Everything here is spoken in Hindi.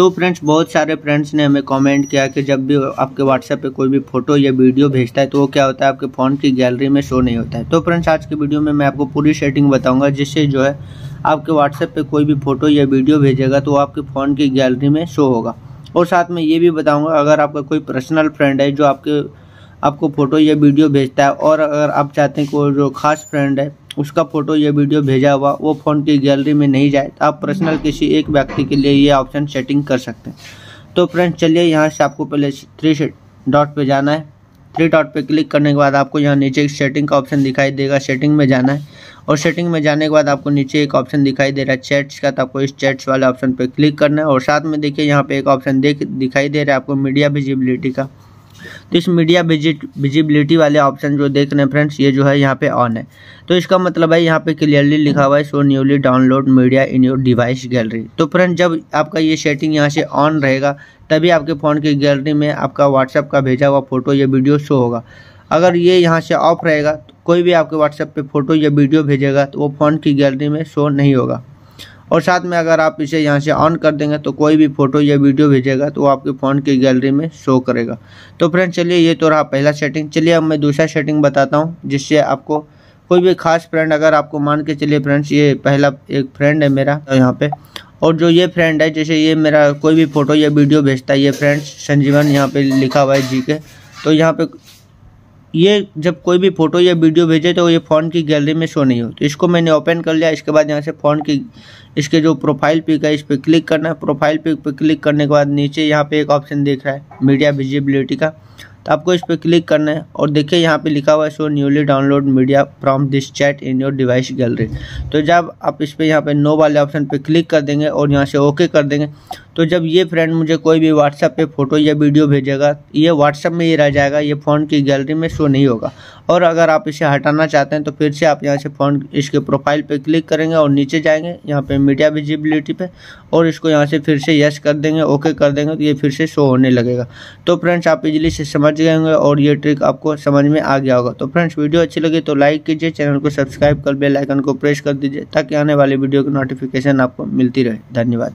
तो फ्रेंड्स बहुत सारे फ्रेंड्स ने हमें कमेंट किया कि जब भी आपके व्हाट्सएप पे कोई भी फोटो या वीडियो भेजता है तो वो क्या होता है आपके फ़ोन की गैलरी में शो नहीं होता है तो फ्रेंड्स आज के वीडियो में मैं आपको पूरी सेटिंग बताऊंगा जिससे जो है आपके व्हाट्सएप पे कोई भी फोटो या वीडियो भेजेगा तो आपके फ़ोन की गैलरी में शो होगा और साथ में ये भी बताऊँगा अगर आपका कोई पर्सनल फ्रेंड है जो आपके आपको फ़ोटो या वीडियो भेजता है और अगर आप चाहते हैं कोई जो खास फ्रेंड है उसका फोटो या वीडियो भेजा हुआ वो फ़ोन की गैलरी में नहीं जाए तो आप पर्सनल हाँ। किसी एक व्यक्ति के लिए ये ऑप्शन सेटिंग कर सकते हैं तो फ्रेंड्स चलिए यहाँ से आपको पहले थ्री डॉट पे जाना है थ्री डॉट पे क्लिक करने के बाद आपको यहाँ नीचे एक सेटिंग का ऑप्शन दिखाई देगा सेटिंग में जाना है और सेटिंग में जाने के बाद आपको नीचे एक ऑप्शन दिखाई दे रहा है चैट्स का तो आपको इस चैट्स वाले ऑप्शन पर क्लिक करना है और साथ में देखिए यहाँ पे एक ऑप्शन देख दिखाई दे रहा है आपको मीडिया विजिबिलिटी का तो इस मीडिया विजिबिलिटी वाले ऑप्शन जो देख रहे हैं फ्रेंड्स ये जो है यहाँ पे ऑन है तो इसका मतलब है यहाँ पे क्लियरली लिखा हुआ है so newly download media in your device gallery तो फ्रेंड जब आपका ये सेटिंग यहाँ से ऑन रहेगा तभी आपके फ़ोन की गैलरी में आपका व्हाट्सअप का भेजा हुआ फ़ोटो या वीडियो शो होगा अगर ये यहाँ से ऑफ रहेगा तो कोई भी आपके व्हाट्सएप पे फ़ोटो या वीडियो भेजेगा तो वो फ़ोन की गैलरी में शो नहीं होगा और साथ में अगर आप इसे यहाँ से ऑन कर देंगे तो कोई भी फोटो या वीडियो भेजेगा तो वो आपके फ़ोन की गैलरी में शो करेगा तो फ्रेंड चलिए ये तो रहा पहला सेटिंग चलिए अब मैं दूसरा सेटिंग बताता हूँ जिससे आपको कोई भी खास फ्रेंड अगर आपको मान के चलिए फ्रेंड्स ये पहला एक फ्रेंड है मेरा यहाँ पे और जो ये फ्रेंड है जैसे ये मेरा कोई भी फ़ोटो या वीडियो भेजता है ये फ्रेंड्स संजीवन यहाँ पे लिखा हुआ है जी के तो यहाँ पे ये जब कोई भी फ़ोटो या वीडियो भेजे तो ये फ़ोन की गैलरी में शो नहीं हो तो इसको मैंने ओपन कर लिया इसके बाद यहाँ से फ़ोन की इसके जो प्रोफाइल पिक है इस पर क्लिक करना है प्रोफाइल पिक पर क्लिक करने के बाद नीचे यहाँ पे एक ऑप्शन देख रहा है मीडिया विजिबिलिटी का तो आपको इस पर क्लिक करना है और देखिए यहाँ पर लिखा हुआ है show newly download media from this chat in your device gallery तो जब आप इस पर यहाँ पर नो वाले ऑप्शन पर क्लिक कर देंगे और यहाँ से ओके कर देंगे तो जब ये फ्रेंड मुझे कोई भी व्हाट्सएप पे फ़ोटो या वीडियो भेजेगा ये व्हाट्सएप में ही रह जाएगा ये फ़ोन की गैलरी में शो नहीं होगा और अगर आप इसे हटाना चाहते हैं तो फिर से आप यहाँ से फ़ोन इसके प्रोफाइल पे क्लिक करेंगे और नीचे जाएंगे यहाँ पे मीडिया विजिबिलिटी पे और इसको यहाँ से फिर से यस कर देंगे ओके कर देंगे तो ये फिर से शो होने लगेगा तो फ्रेंड्स आप इजिली से समझ गए होंगे और ये ट्रिक आपको समझ में आ गया होगा तो फ्रेंड्स वीडियो अच्छी लगी तो लाइक कीजिए चैनल को सब्सक्राइब कर बेलाइकन को प्रेस कर दीजिए ताकि आने वाली वीडियो की नोटिफिकेशन आपको मिलती रहे धन्यवाद